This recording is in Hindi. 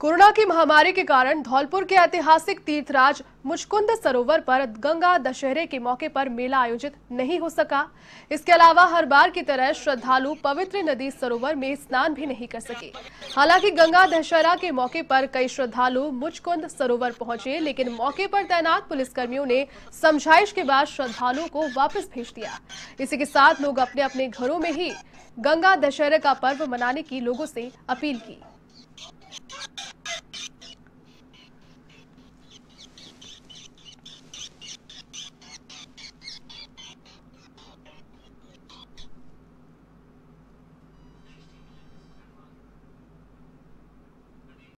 कोरोना की महामारी के कारण धौलपुर के ऐतिहासिक तीर्थराज मुचकुंद सरोवर पर गंगा दशहरे के मौके पर मेला आयोजित नहीं हो सका इसके अलावा हर बार की तरह श्रद्धालु पवित्र नदी सरोवर में स्नान भी नहीं कर सके हालांकि गंगा दशहरा के मौके पर कई श्रद्धालु मुचकुंद सरोवर पहुंचे लेकिन मौके पर तैनात पुलिसकर्मियों ने समझाइश के बाद श्रद्धालुओं को वापस भेज दिया इसी के साथ लोग अपने अपने घरों में ही गंगा दशहरे का पर्व मनाने की लोगों से अपील की